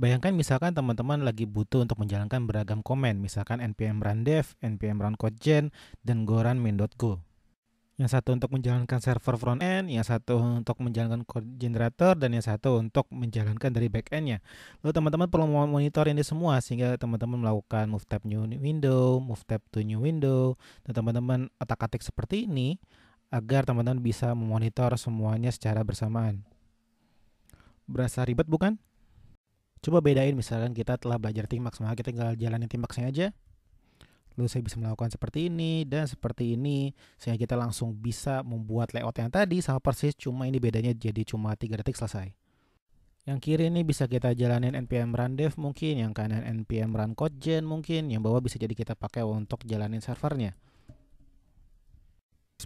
Bayangkan misalkan teman-teman lagi butuh untuk menjalankan beragam komen, misalkan NPM run dev, NPM run gen, dan Goran Main.go. Yang satu untuk menjalankan server front end, yang satu untuk menjalankan code generator, dan yang satu untuk menjalankan dari back endnya. Lalu teman-teman perlu monitor ini semua sehingga teman-teman melakukan move tab new window, move tab to new window, dan teman-teman otak-atik seperti ini agar teman-teman bisa memonitor semuanya secara bersamaan. Berasa ribet bukan? Coba bedain misalkan kita telah belajar timbak maka kita tinggal jalanin timbaknya aja. Lalu saya bisa melakukan seperti ini dan seperti ini sehingga kita langsung bisa membuat layout yang tadi sama persis cuma ini bedanya jadi cuma 3 detik selesai. Yang kiri ini bisa kita jalanin npm run dev mungkin, yang kanan npm run code gen mungkin, yang bawah bisa jadi kita pakai untuk jalanin servernya.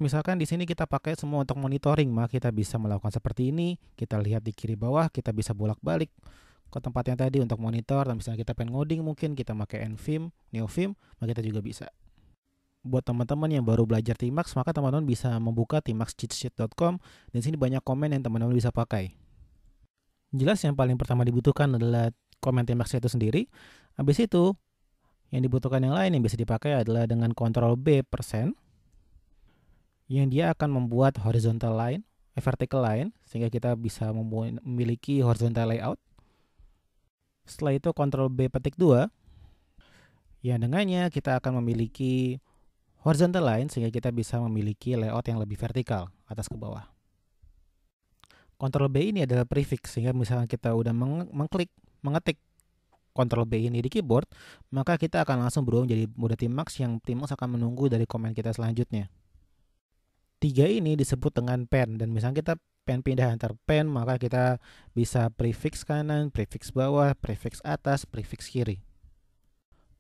misalkan di sini kita pakai semua untuk monitoring, maka kita bisa melakukan seperti ini. Kita lihat di kiri bawah, kita bisa bolak-balik ke tempat yang tadi untuk monitor dan misalnya kita pengen ngoding mungkin kita pakai Envim, Neovim, maka kita juga bisa. Buat teman-teman yang baru belajar Tmax, maka teman-teman bisa membuka tmaxcheatsheet.com dan sini banyak komen yang teman-teman bisa pakai. Jelas yang paling pertama dibutuhkan adalah komen Tmax itu sendiri. Habis itu yang dibutuhkan yang lain yang bisa dipakai adalah dengan kontrol B persen yang dia akan membuat horizontal line, eh, vertical line sehingga kita bisa memiliki horizontal layout setelah itu Ctrl B petik 2. Ya dengannya kita akan memiliki horizontal line sehingga kita bisa memiliki layout yang lebih vertikal atas ke bawah. Ctrl B ini adalah prefix sehingga misalnya kita udah meng mengklik, mengetik Ctrl B ini di keyboard, maka kita akan langsung berubah menjadi mode Tmax yang Tmax akan menunggu dari komen kita selanjutnya. Tiga ini disebut dengan pen dan misalnya kita pen pindah antar pen maka kita bisa prefix kanan, prefix bawah, prefix atas, prefix kiri.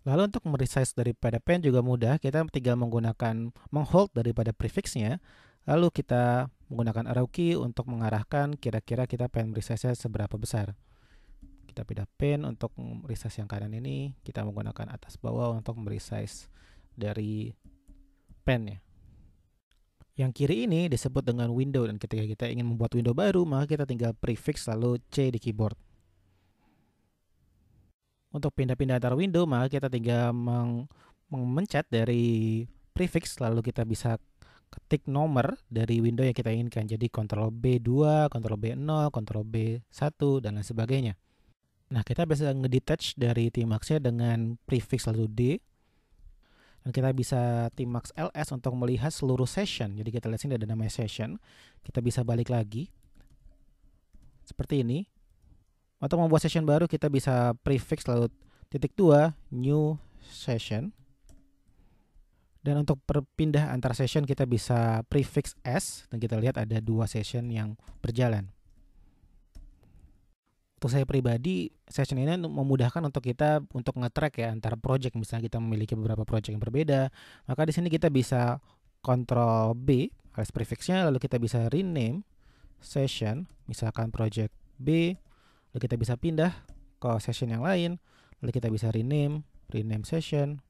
Lalu untuk meresize daripada pen juga mudah, kita tinggal menggunakan menghold daripada prefixnya, lalu kita menggunakan arrow key untuk mengarahkan kira-kira kita pen meresize seberapa besar. Kita pindah pen untuk meresize yang kanan ini, kita menggunakan atas bawah untuk meresize dari pennya. Yang kiri ini disebut dengan window dan ketika kita ingin membuat window baru maka kita tinggal prefix lalu C di keyboard. Untuk pindah-pindah antar window maka kita tinggal meng memencet dari prefix lalu kita bisa ketik nomor dari window yang kita inginkan. Jadi Ctrl B2, Ctrl B0, Ctrl B1 dan lain sebagainya. Nah, kita bisa ngedetach dari temaxnya dengan prefix lalu D kita bisa Tmax LS untuk melihat seluruh session. Jadi kita lihat sini ada namanya session. Kita bisa balik lagi seperti ini. Untuk membuat session baru kita bisa prefix lalu titik dua new session. Dan untuk perpindah antar session kita bisa prefix S dan kita lihat ada dua session yang berjalan untuk saya pribadi session ini memudahkan untuk kita untuk nge-track ya antara project misalnya kita memiliki beberapa project yang berbeda maka di sini kita bisa kontrol B alias prefixnya lalu kita bisa rename session misalkan project B lalu kita bisa pindah ke session yang lain lalu kita bisa rename rename session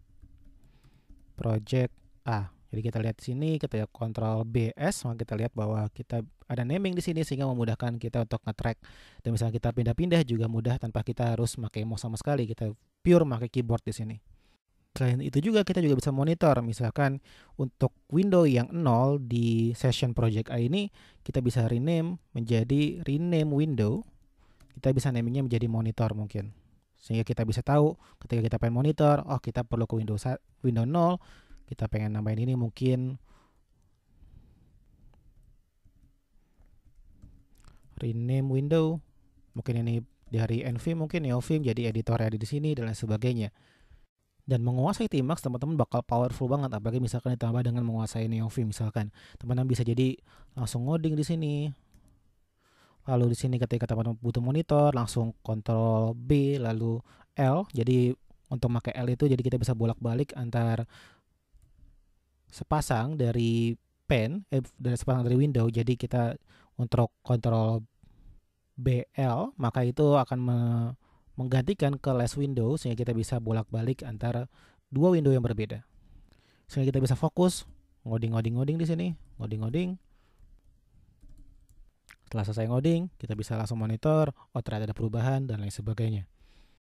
project A jadi kita lihat di sini, kita lihat kontrol BS, maka kita lihat bahwa kita ada naming di sini sehingga memudahkan kita untuk nge-track. Dan misalnya kita pindah-pindah juga mudah tanpa kita harus pakai mouse sama sekali, kita pure pakai keyboard di sini. Selain itu juga kita juga bisa monitor, misalkan untuk window yang 0 di session project A ini kita bisa rename menjadi rename window. Kita bisa namingnya menjadi monitor mungkin. Sehingga kita bisa tahu ketika kita pengen monitor, oh kita perlu ke window window 0, kita pengen nambahin ini mungkin rename window mungkin ini dari NV mungkin Neovim jadi editor ada di sini dan lain sebagainya dan menguasai Tmax teman-teman bakal powerful banget apalagi misalkan ditambah dengan menguasai Neovim misalkan teman-teman bisa jadi langsung ngoding di sini lalu di sini ketika teman-teman butuh monitor langsung kontrol B lalu L jadi untuk pakai L itu jadi kita bisa bolak-balik antar sepasang dari pen eh dari sepasang dari window jadi kita untuk kontrol BL maka itu akan me menggantikan ke less window sehingga kita bisa bolak-balik antara dua window yang berbeda sehingga kita bisa fokus ngoding-ngoding-ngoding di sini ngoding-ngoding setelah selesai ngoding kita bisa langsung monitor oh ternyata ada perubahan dan lain sebagainya